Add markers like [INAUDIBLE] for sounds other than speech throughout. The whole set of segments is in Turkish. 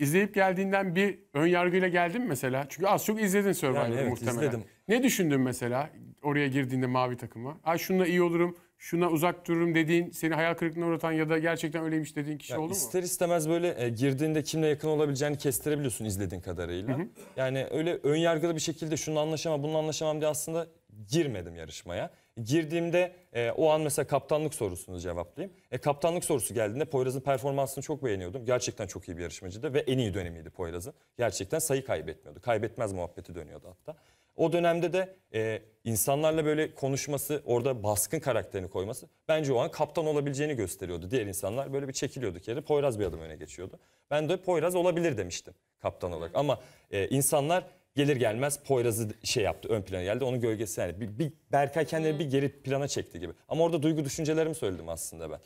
İzleyip geldiğinden bir ön yargıyla geldin mi mesela? Çünkü az çok izledin Survivor'ı yani evet, muhtemelen. Izledim. Ne düşündün mesela oraya girdiğinde mavi takıma? Ay şununla iyi olurum, şuna uzak dururum dediğin, seni hayal kırıklığına uğratan ya da gerçekten öyleymiş dediğin kişi ya oldu ister mu? İster istemez böyle e, girdiğinde kimle yakın olabileceğini kestirebiliyorsun izlediğin kadarıyla. Hı hı. Yani öyle ön yargılı bir şekilde şunu anlaşamam, bunu anlaşamam diye aslında girmedim yarışmaya girdiğimde e, o an mesela kaptanlık sorusunu cevaplayayım. E, kaptanlık sorusu geldiğinde Poyraz'ın performansını çok beğeniyordum. Gerçekten çok iyi bir yarışmacıydı ve en iyi dönemiydi Poyraz'ın. Gerçekten sayı kaybetmiyordu. Kaybetmez muhabbeti dönüyordu hatta. O dönemde de e, insanlarla böyle konuşması, orada baskın karakterini koyması bence o an kaptan olabileceğini gösteriyordu. Diğer insanlar böyle bir çekiliyordu yere Poyraz bir adım öne geçiyordu. Ben de Poyraz olabilir demiştim kaptan olarak. Ama e, insanlar gelir gelmez Poyraz'ı şey yaptı ön plana geldi. Onun gölgesi yani bir, bir Berkay kendini bir geri plana çekti gibi. Ama orada duygu düşüncelerimi söyledim aslında ben.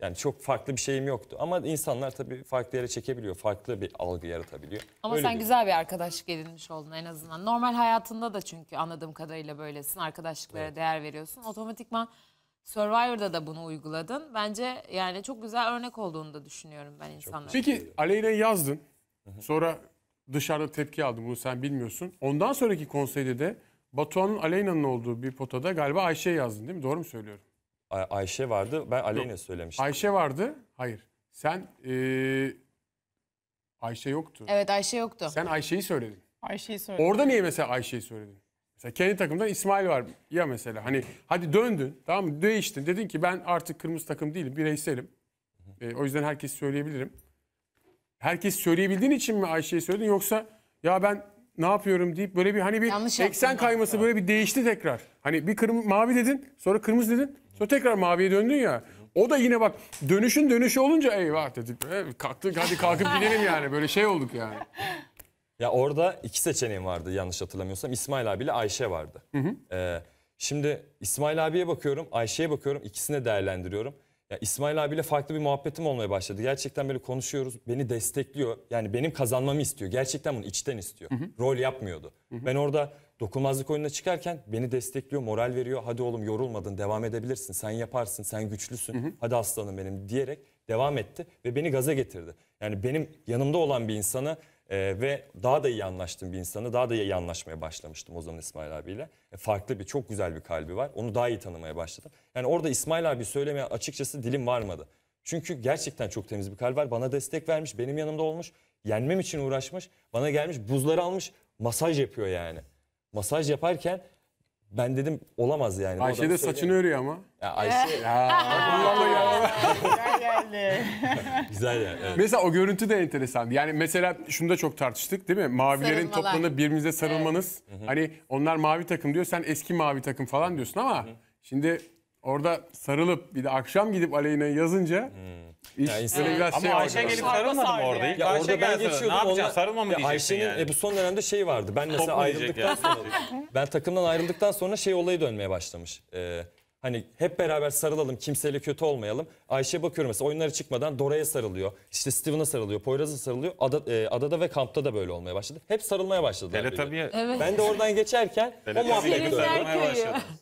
Yani çok farklı bir şeyim yoktu. Ama insanlar tabii farklı yere çekebiliyor. Farklı bir algı yaratabiliyor. Ama Öyle sen diyor. güzel bir arkadaşlık edinmiş oldun en azından. Normal hayatında da çünkü anladığım kadarıyla böylesin. Arkadaşlıklara evet. değer veriyorsun. Otomatikman Survivor'da da bunu uyguladın. Bence yani çok güzel örnek olduğunu da düşünüyorum ben çok insanlara. Peki Aleyna yazdın. Sonra dışarıda tepki aldı. Bunu sen bilmiyorsun. Ondan sonraki konseyde de Batuhan'ın Aleyna'nın olduğu bir potada galiba Ayşe yazdın değil mi? Doğru mu söylüyorum? Ay- Ayşe vardı. Ben Aleyna söylemiştim. Ayşe vardı. Hayır. Sen ee, Ayşe yoktu. Evet Ayşe yoktu. Sen Ayşe'yi söyledin. Ayşe'yi söyle. Orada niye mesela Ayşe'yi söyledin? Mesela kendi takımdan İsmail var ya mesela. Hani hadi döndün tamam mı? Değiştin. Dedin ki ben artık kırmızı takım değilim. Bireyselim. E, o yüzden herkes söyleyebilirim herkes söyleyebildiğin için mi Ayşe'ye söyledin yoksa ya ben ne yapıyorum deyip böyle bir hani bir Yanlış eksen yaptım kayması böyle bir değişti tekrar. Hani bir kırm mavi dedin sonra kırmızı dedin sonra tekrar maviye döndün ya. O da yine bak dönüşün dönüşü olunca eyvah dedik. Evet, kalktık hadi kalkıp gidelim yani böyle şey olduk yani. Ya orada iki seçeneğim vardı yanlış hatırlamıyorsam. İsmail abiyle Ayşe vardı. Hı hı. Ee, şimdi İsmail abiye bakıyorum, Ayşe'ye bakıyorum. ikisini değerlendiriyorum. Ya İsmail abiyle farklı bir muhabbetim olmaya başladı. Gerçekten böyle konuşuyoruz. Beni destekliyor. Yani benim kazanmamı istiyor. Gerçekten bunu içten istiyor. Hı hı. Rol yapmıyordu. Hı hı. Ben orada dokunmazlık oyununa çıkarken beni destekliyor, moral veriyor. Hadi oğlum yorulmadın, devam edebilirsin. Sen yaparsın, sen güçlüsün. Hı hı. Hadi aslanım benim diyerek devam etti ve beni gaza getirdi. Yani benim yanımda olan bir insanı e, ve daha da iyi anlaştığım bir insanı daha da iyi anlaşmaya başlamıştım o zaman İsmail abiyle. E, farklı bir çok güzel bir kalbi var. Onu daha iyi tanımaya başladım. Yani orada İsmail abi söylemeye açıkçası dilim varmadı. Çünkü gerçekten çok temiz bir kalp var. Bana destek vermiş, benim yanımda olmuş. Yenmem için uğraşmış. Bana gelmiş buzları almış, masaj yapıyor yani. Masaj yaparken ben dedim olamaz yani. Ayşe de saçını örüyor ama. Ya Ayşe. [LAUGHS] ya. Bundan [LAUGHS] güzeldi. [LAUGHS] Güzel ya. Evet. Mesela o görüntü de enteresan. Yani mesela şunu da çok tartıştık değil mi? Mavilerin Sarılmalar. toplanıp birbirinize sarılmanız. Evet. Hani onlar mavi takım diyor sen eski mavi takım falan diyorsun ama şimdi orada sarılıp bir de akşam gidip aleyhine yazınca hmm. iş ya insan... böyle biraz şey Ama Ayşe gelip sarılmadı mı orada? ya orada ben geçiyordum. Ne yapacaksın? Sarılma mı ya diyeceksin Ayşe'nin yani? bu son dönemde şey vardı. Ben mesela ayrıldıktan sonra [LAUGHS] ben takımdan ayrıldıktan sonra şey olayı dönmeye başlamış. Ee, Hani hep beraber sarılalım, kimseyle kötü olmayalım. Ayşe bakıyorum mesela oyunları çıkmadan Dora'ya sarılıyor. İşte Steven'a sarılıyor, Poyraz'a sarılıyor. Ada, e, adada ve kampta da böyle olmaya başladı. Hep sarılmaya başladılar. Evet. Ben de oradan geçerken o muhabbet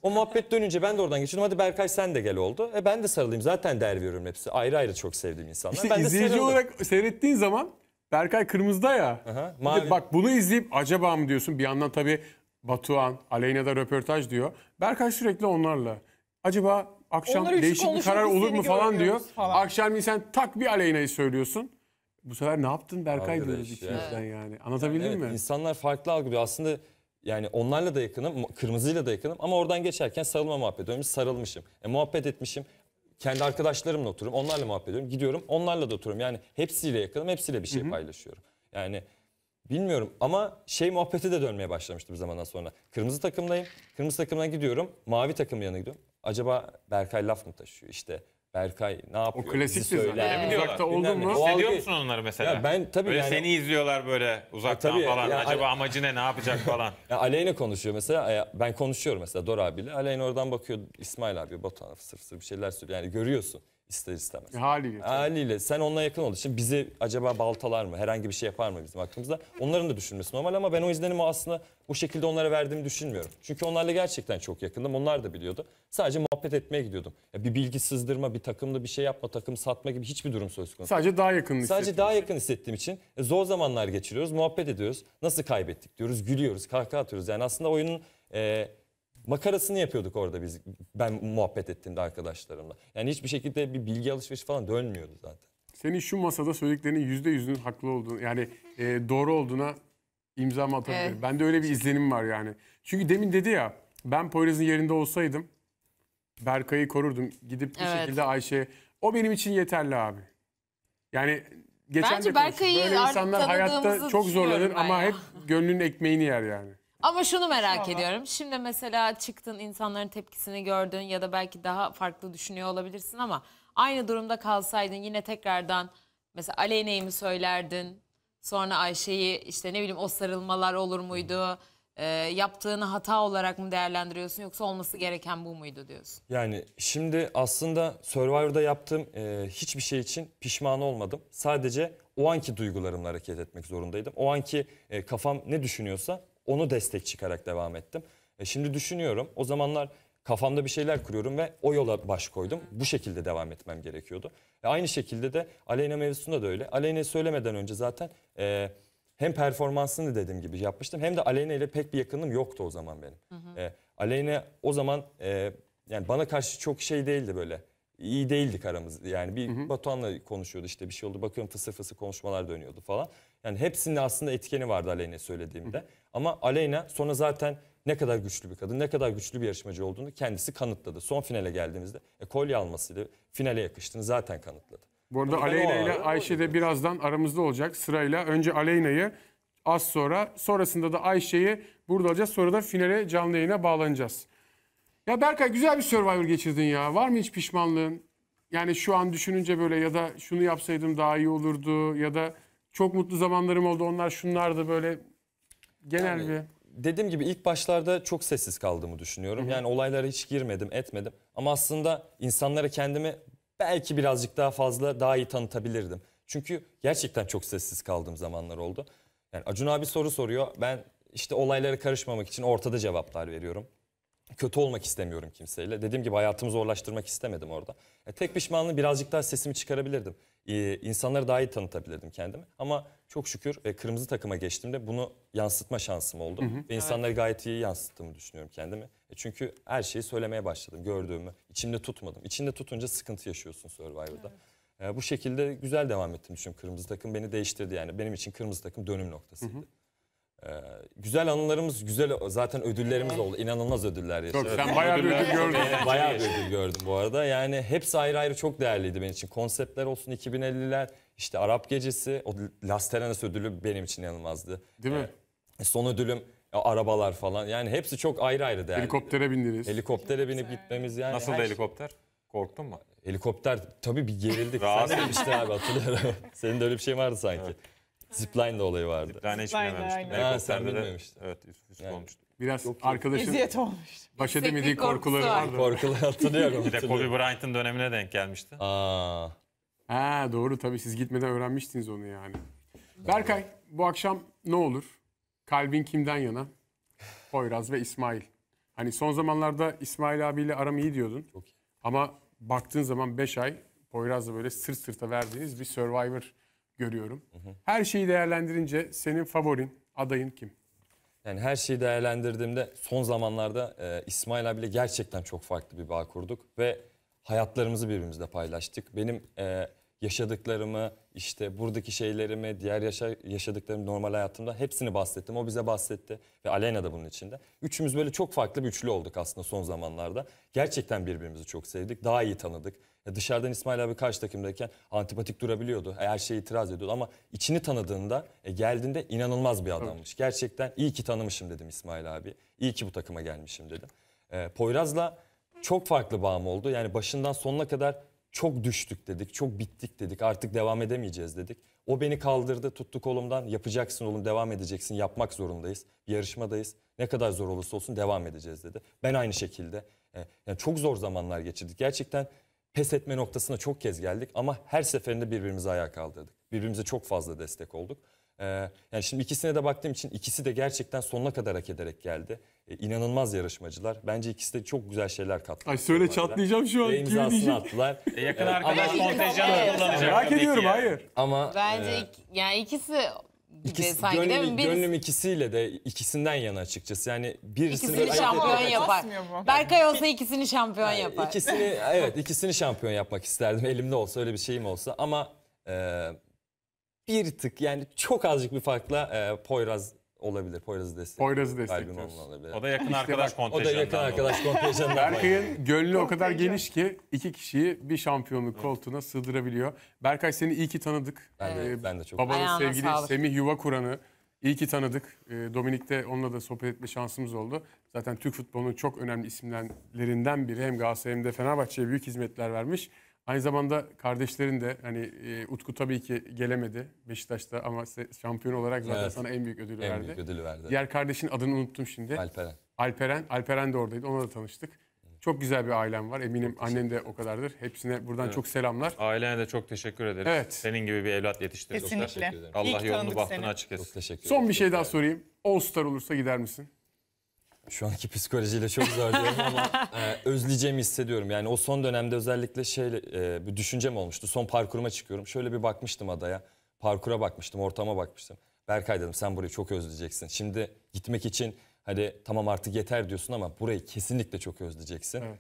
o muhabbet dönünce ben de oradan geçiyordum. Hadi Berkay sen de gel oldu. E ben de sarılayım. Zaten derviyorum hepsi. Ayrı ayrı çok sevdiğim insanlar. İşte ben de izleyici sarıldım. olarak seyrettiğin zaman Berkay kırmızıda ya. Aha, mavi. Bak bunu izleyip acaba mı diyorsun? Bir yandan tabii Batuhan, Aleyna da röportaj diyor. Berkay sürekli onlarla acaba akşam Onları hiç değişik bir karar olur mu falan diyor. görmüyoruz falan. Akşam sen tak bir Aleyna'yı söylüyorsun. Bu sefer ne yaptın Berkay Arkadaş diyoruz ya. ikimizden yani. Anlatabildim Evet, mi? insanlar farklı algılıyor. Aslında yani onlarla da yakınım, mo- kırmızıyla da yakınım ama oradan geçerken sarılma muhabbet Önce sarılmışım, e, muhabbet etmişim. Kendi arkadaşlarımla oturuyorum, onlarla muhabbet ediyorum. Gidiyorum, onlarla da oturuyorum. Yani hepsiyle yakınım, hepsiyle bir şey paylaşıyorum. Yani bilmiyorum ama şey muhabbeti de dönmeye başlamıştı bir zamandan sonra. Kırmızı takımdayım, kırmızı takımdan gidiyorum, mavi takım yanına gidiyorum acaba Berkay laf mı taşıyor? işte Berkay ne yapıyor? O klasik bir söyler. Uzakta oldun mu? Hissediyor musun onları mesela? Ya ben tabii böyle yani, seni izliyorlar böyle uzaktan tabii, falan. Yani, Acaba amacı ne? Ne yapacak falan. [LAUGHS] Ya Aleyna konuşuyor mesela. E, ben konuşuyorum mesela Dora abiyle. Aleyna oradan bakıyor. İsmail abi Batuhan sırf sırf bir şeyler söylüyor. Yani görüyorsun ister istemez. haliyle. Haliyle. Sen onunla yakın olduğu için bizi acaba baltalar mı? Herhangi bir şey yapar mı bizim aklımızda? Onların da düşünmesi normal ama ben o izlenimi aslında bu şekilde onlara verdiğimi düşünmüyorum. Çünkü onlarla gerçekten çok yakındım. Onlar da biliyordu. Sadece muhabbet etmeye gidiyordum. Ya bir bilgi sızdırma, bir takımda bir şey yapma, takım satma gibi hiçbir durum söz konusu. Sadece daha yakın Sadece daha şey. yakın hissettiğim için e, zor zamanlar geçiriyoruz, muhabbet ediyoruz. Nasıl kaybettik diyoruz, gülüyoruz, kahkaha atıyoruz. Yani aslında oyunun... E, Makarasını yapıyorduk orada biz. Ben muhabbet ettiğimde arkadaşlarımla. Yani hiçbir şekilde bir bilgi alışverişi falan dönmüyordu zaten. Senin şu masada söylediklerinin yüzde yüzünün haklı olduğunu yani e, doğru olduğuna imza mı atabilirim? Evet. de öyle bir izlenim var yani. Çünkü demin dedi ya ben Poyraz'ın yerinde olsaydım Berkay'ı korurdum. Gidip bir evet. şekilde Ayşe o benim için yeterli abi. Yani geçen Bence de Böyle insanlar hayatta çok zorlanır ben. ama hep gönlünün ekmeğini yer yani. Ama şunu merak Ama. ediyorum. Şimdi mesela çıktın insanların tepkisini gördün ya da belki daha farklı düşünüyor olabilirsin ama aynı durumda kalsaydın yine tekrardan mesela Aleyna'yı mı söylerdin? Sonra Ayşe'yi işte ne bileyim o sarılmalar olur muydu? E, ee, yaptığını hata olarak mı değerlendiriyorsun yoksa olması gereken bu muydu diyorsun? Yani şimdi aslında Survivor'da yaptığım e, hiçbir şey için pişman olmadım. Sadece o anki duygularımla hareket etmek zorundaydım. O anki e, kafam ne düşünüyorsa onu destek çıkarak devam ettim. E şimdi düşünüyorum o zamanlar kafamda bir şeyler kuruyorum ve o yola baş koydum. Bu şekilde devam etmem gerekiyordu. E aynı şekilde de Aleyna mevzusunda da öyle. Aleyna söylemeden önce zaten e, hem performansını dediğim gibi yapmıştım hem de Aleyna ile pek bir yakınım yoktu o zaman benim. Hı hı. E, Aleyna o zaman e, yani bana karşı çok şey değildi böyle iyi değildik aramız. Yani bir hı hı. Batuhan'la konuşuyordu işte bir şey oldu. Bakıyorum fısır fısır konuşmalar dönüyordu falan. Yani hepsinin aslında etkeni vardı Aleyna söylediğimde. Hı Ama Aleyna sonra zaten ne kadar güçlü bir kadın, ne kadar güçlü bir yarışmacı olduğunu kendisi kanıtladı. Son finale geldiğimizde e, kolye almasıyla finale yakıştığını zaten kanıtladı. Bu arada Aleyna ile Ayşe de birazdan aramızda olacak sırayla. Önce Aleyna'yı az sonra sonrasında da Ayşe'yi burada alacağız. Sonra da finale canlı yayına bağlanacağız. Ya Berkay güzel bir Survivor geçirdin ya. Var mı hiç pişmanlığın? Yani şu an düşününce böyle ya da şunu yapsaydım daha iyi olurdu ya da çok mutlu zamanlarım oldu onlar şunlardı böyle genel yani, bir. Dediğim gibi ilk başlarda çok sessiz kaldığımı düşünüyorum. Hı -hı. Yani olaylara hiç girmedim etmedim ama aslında insanlara kendimi belki birazcık daha fazla daha iyi tanıtabilirdim. Çünkü gerçekten çok sessiz kaldığım zamanlar oldu. Yani Acun abi soru soruyor. Ben işte olaylara karışmamak için ortada cevaplar veriyorum kötü olmak istemiyorum kimseyle. Dediğim gibi hayatımı zorlaştırmak istemedim orada. E, tek pişmanlığım birazcık daha sesimi çıkarabilirdim. E, insanları daha iyi tanıtabilirdim kendimi. Ama çok şükür e, kırmızı takıma geçtiğimde bunu yansıtma şansım oldu. Hı hı. Ve insanları evet. gayet iyi yansıttığımı düşünüyorum kendimi. E, çünkü her şeyi söylemeye başladım gördüğümü. İçimde tutmadım. İçinde tutunca sıkıntı yaşıyorsun Survivor'da. Evet. E, bu şekilde güzel devam ettim düşünüyorum. Kırmızı takım beni değiştirdi yani. Benim için kırmızı takım dönüm noktasıydı. Hı hı. Ee, güzel anılarımız, güzel zaten ödüllerimiz oldu. İnanılmaz ödüller yaşadık. sen bayağı bir ödül gördün. bayağı bir ödül gördüm bu arada. Yani hepsi ayrı ayrı çok değerliydi benim için. Konseptler olsun 2050'ler, işte Arap Gecesi, o Las Terenas ödülü benim için inanılmazdı. Değil mi? Ee, e, son ödülüm e, arabalar falan. Yani hepsi çok ayrı ayrı değerli. Helikoptere bindiniz. Helikoptere binip gitmemiz yani. Nasıl da şey- helikopter? Korktun mu? Helikopter tabii bir gerildik. Rahatsız işte abi hatırlıyorum. [LAUGHS] Senin de öyle bir şey vardı sanki. Evet. Zipline de olayı vardı. Zipline hiç Zipline, Ha, sen de bilmemiştin. evet üst üst Yani. olmuştu. Biraz arkadaşın Eziyet olmuş. baş edemediği korkuları var. vardı. Korkuları hatırlıyorum. Bir de Kobe Bryant'ın dönemine denk gelmişti. Aa, Ha doğru tabii siz gitmeden öğrenmiştiniz onu yani. Berkay bu akşam ne olur? Kalbin kimden yana? Poyraz ve İsmail. Hani son zamanlarda İsmail abiyle aram iyi diyordun. Çok iyi. Ama baktığın zaman 5 ay Poyraz'la böyle sırt sırta verdiğiniz bir Survivor görüyorum. Hı hı. Her şeyi değerlendirince senin favorin, adayın kim? Yani her şeyi değerlendirdiğimde son zamanlarda e, İsmail abiyle gerçekten çok farklı bir bağ kurduk ve hayatlarımızı birbirimizle paylaştık. Benim e, yaşadıklarımı, işte buradaki şeylerimi, diğer yaşa, yaşadıklarım normal hayatımda hepsini bahsettim. O bize bahsetti ve Aleyna da bunun içinde. Üçümüz böyle çok farklı bir üçlü olduk aslında son zamanlarda. Gerçekten birbirimizi çok sevdik, daha iyi tanıdık. Ya dışarıdan İsmail abi karşı takımdayken antipatik durabiliyordu, e, her şeyi itiraz ediyordu ama içini tanıdığında, e, geldiğinde inanılmaz bir adammış. Gerçekten iyi ki tanımışım dedim İsmail abi, iyi ki bu takıma gelmişim dedim. E, Poyraz'la çok farklı bağım oldu. Yani başından sonuna kadar çok düştük dedik, çok bittik dedik, artık devam edemeyeceğiz dedik. O beni kaldırdı, tuttu kolumdan. Yapacaksın oğlum, devam edeceksin, yapmak zorundayız. yarışmadayız. Ne kadar zor olursa olsun devam edeceğiz dedi. Ben aynı şekilde. E, yani çok zor zamanlar geçirdik. Gerçekten pes etme noktasına çok kez geldik ama her seferinde birbirimizi ayağa kaldırdık. Birbirimize çok fazla destek olduk. Ee, yani şimdi ikisine de baktığım için ikisi de gerçekten sonuna kadar hak ederek geldi. Ee, inanılmaz yarışmacılar. Bence ikisi de çok güzel şeyler kattı. Ay söyle çatlayacağım şu an. Ve imzasını attılar. E, yakın ee, arkadaş kontenjanı kullanacak. Merak ediyorum hayır. Ama Bence e, yani ikisi İkisi, gönlüm, birisi... gönlüm ikisiyle de ikisinden yana açıkçası. Yani birisini ikisini şampiyon ederek... yapar. Berkay olsa ikisini şampiyon yani, yapar. İkisini evet ikisini şampiyon yapmak isterdim. Elimde olsa öyle bir şeyim olsa ama e, bir tık yani çok azıcık bir farkla e, Poyraz olabilir. Poyraz'ı destekliyor. Poyraz'ı destekliyoruz. O da yakın arkadaş işte kontenjanından. O da yakın arkadaş kontenjanından. Berkay'ın gönlü o kadar geniş ki iki kişiyi bir şampiyonluk koltuğuna sığdırabiliyor. Berkay seni iyi ki tanıdık. Ben de, ee, ben de çok. Babanın Ayağına sevgili Semih Yuva Kur'an'ı iyi ki tanıdık. Ee, Dominik'te onunla da sohbet etme şansımız oldu. Zaten Türk futbolunun çok önemli isimlerinden biri. Hem Galatasaray hem de Fenerbahçe'ye büyük hizmetler vermiş. Aynı zamanda kardeşlerin de hani e, Utku tabii ki gelemedi Beşiktaş'ta ama şampiyon olarak zaten evet. sana en büyük ödülü en verdi. En büyük ödülü verdi. Diğer kardeşin adını unuttum şimdi. Alperen. Alperen, Alperen de oradaydı. Onunla da tanıştık. Çok güzel bir ailem var. Eminim annem de o kadardır. Hepsine buradan evet. çok selamlar. Ailene de çok teşekkür ederiz. Evet. Senin gibi bir evlat yetiştirdik. Kesinlikle. Allah İlk yolunu bahtını seni. açık etsin. Çok teşekkür ederim. Son bir şey daha sorayım. All Star olursa gider misin? şu anki psikolojiyle çok zor diyorum ama [LAUGHS] e, özleyeceğimi hissediyorum. Yani o son dönemde özellikle şey e, bir düşüncem olmuştu. Son parkuruma çıkıyorum. Şöyle bir bakmıştım adaya. Parkura bakmıştım, ortama bakmıştım. Berkay dedim sen burayı çok özleyeceksin. Şimdi gitmek için hadi tamam artık yeter diyorsun ama burayı kesinlikle çok özleyeceksin. Evet.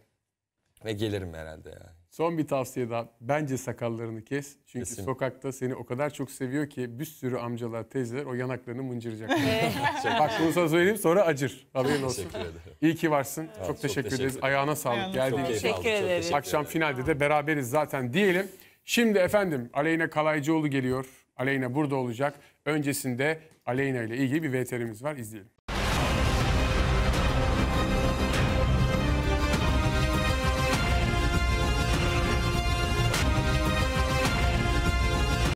Ve gelirim herhalde yani. Son bir tavsiye daha. Bence sakallarını kes. Çünkü Kesin. sokakta seni o kadar çok seviyor ki bir sürü amcalar, teyzeler o yanaklarını mıncıracak. [LAUGHS] Bak bunu sana söyleyeyim sonra acır. Haberin olsun. Teşekkür ederim. İyi ki varsın. Evet, çok, çok teşekkür, ederiz. Ayağına sağlık. Geldiğin için. Teşekkür ederim. Akşam finalde de beraberiz zaten diyelim. Şimdi efendim Aleyna Kalaycıoğlu geliyor. Aleyna burada olacak. Öncesinde Aleyna ile ilgili bir VTR'miz var. İzleyelim.